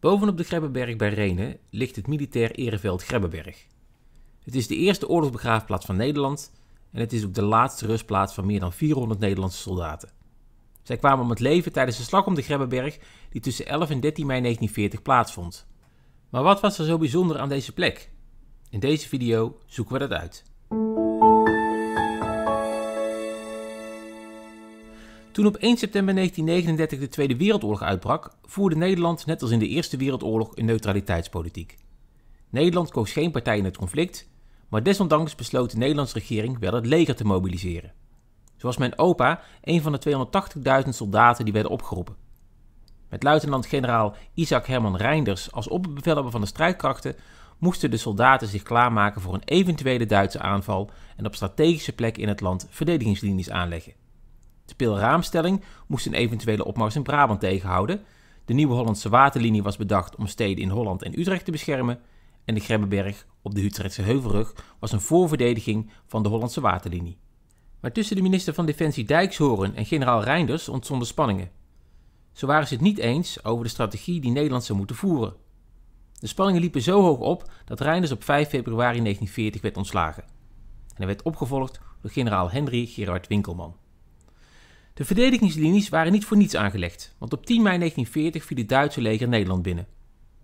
Bovenop de Grebbeberg bij Renen ligt het militair ereveld Grebbeberg. Het is de eerste oorlogsbegraafplaats van Nederland en het is ook de laatste rustplaats van meer dan 400 Nederlandse soldaten. Zij kwamen om het leven tijdens de slag om de Grebbeberg die tussen 11 en 13 mei 1940 plaatsvond. Maar wat was er zo bijzonder aan deze plek? In deze video zoeken we dat uit. Toen op 1 september 1939 de Tweede Wereldoorlog uitbrak, voerde Nederland net als in de Eerste Wereldoorlog een neutraliteitspolitiek. Nederland koos geen partij in het conflict, maar desondanks besloot de Nederlandse regering wel het leger te mobiliseren. Zoals mijn opa, een van de 280.000 soldaten die werden opgeroepen. Met luitenant-generaal Isaac Herman Reinders als opbevelhebber van de strijdkrachten moesten de soldaten zich klaarmaken voor een eventuele Duitse aanval en op strategische plekken in het land verdedigingslinies aanleggen. De speelraamstelling moest een eventuele opmars in Brabant tegenhouden. De Nieuwe Hollandse Waterlinie was bedacht om steden in Holland en Utrecht te beschermen. En de Grebbeberg op de Utrechtse Heuvelrug was een voorverdediging van de Hollandse Waterlinie. Maar tussen de minister van Defensie Dijkshoren en generaal Reinders ontstonden spanningen. Zo waren ze het niet eens over de strategie die Nederland zou moeten voeren. De spanningen liepen zo hoog op dat Reinders op 5 februari 1940 werd ontslagen. En hij werd opgevolgd door generaal Henry Gerard Winkelman. De verdedigingslinies waren niet voor niets aangelegd, want op 10 mei 1940 viel het Duitse leger Nederland binnen.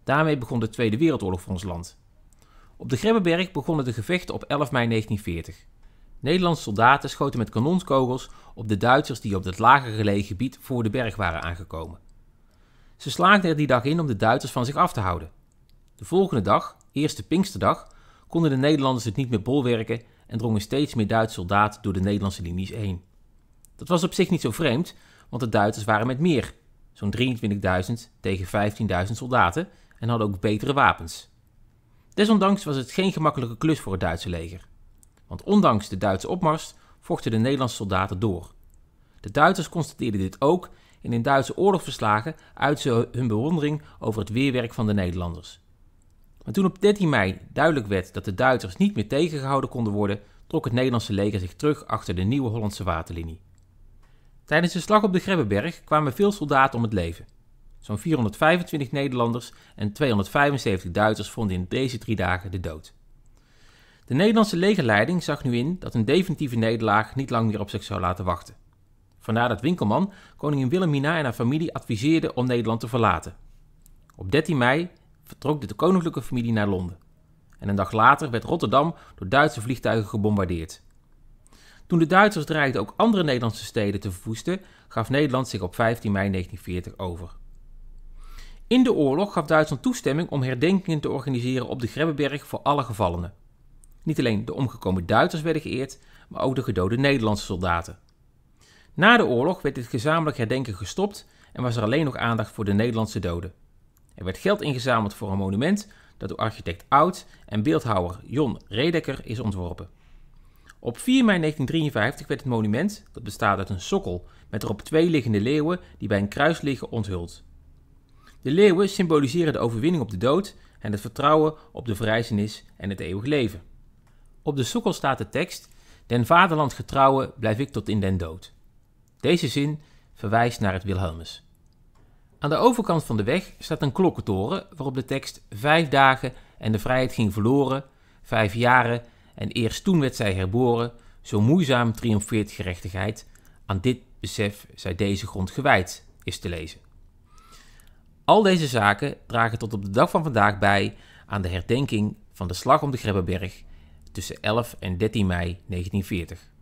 Daarmee begon de Tweede Wereldoorlog voor ons land. Op de Grebbeberg begonnen de gevechten op 11 mei 1940. Nederlandse soldaten schoten met kanonskogels op de Duitsers die op het lager gelegen gebied voor de berg waren aangekomen. Ze slaagden er die dag in om de Duitsers van zich af te houden. De volgende dag, eerste Pinksterdag, konden de Nederlanders het niet meer bolwerken en drongen steeds meer Duitse soldaten door de Nederlandse linies heen. Dat was op zich niet zo vreemd, want de Duitsers waren met meer, zo'n 23.000 tegen 15.000 soldaten, en hadden ook betere wapens. Desondanks was het geen gemakkelijke klus voor het Duitse leger. Want ondanks de Duitse opmars vochten de Nederlandse soldaten door. De Duitsers constateerden dit ook en in Duitse oorlogsverslagen uit ze hun bewondering over het weerwerk van de Nederlanders. Maar toen op 13 mei duidelijk werd dat de Duitsers niet meer tegengehouden konden worden, trok het Nederlandse leger zich terug achter de nieuwe Hollandse waterlinie. Tijdens de slag op de Grebbeberg kwamen veel soldaten om het leven. Zo'n 425 Nederlanders en 275 Duitsers vonden in deze drie dagen de dood. De Nederlandse legerleiding zag nu in dat een definitieve nederlaag niet lang meer op zich zou laten wachten. Vandaar dat Winkelman koningin Wilhelmina en haar familie adviseerde om Nederland te verlaten. Op 13 mei vertrok de koninklijke familie naar Londen. En een dag later werd Rotterdam door Duitse vliegtuigen gebombardeerd. Toen de Duitsers dreigden ook andere Nederlandse steden te verwoesten, gaf Nederland zich op 15 mei 1940 over. In de oorlog gaf Duitsland toestemming om herdenkingen te organiseren op de Grebbeberg voor alle gevallenen. Niet alleen de omgekomen Duitsers werden geëerd, maar ook de gedode Nederlandse soldaten. Na de oorlog werd dit gezamenlijk herdenken gestopt en was er alleen nog aandacht voor de Nederlandse doden. Er werd geld ingezameld voor een monument dat door architect Oud en beeldhouwer Jon Redeker is ontworpen. Op 4 mei 1953 werd het monument, dat bestaat uit een sokkel met erop twee liggende leeuwen die bij een kruis liggen, onthuld. De leeuwen symboliseren de overwinning op de dood en het vertrouwen op de verrijzenis en het eeuwig leven. Op de sokkel staat de tekst: Den vaderland getrouwen blijf ik tot in den dood. Deze zin verwijst naar het Wilhelmus. Aan de overkant van de weg staat een klokkentoren waarop de tekst vijf dagen en de vrijheid ging verloren, vijf jaren en eerst toen werd zij herboren, zo moeizaam triomfeert gerechtigheid, aan dit besef zij deze grond gewijd, is te lezen. Al deze zaken dragen tot op de dag van vandaag bij aan de herdenking van de slag om de Grebbeberg tussen 11 en 13 mei 1940.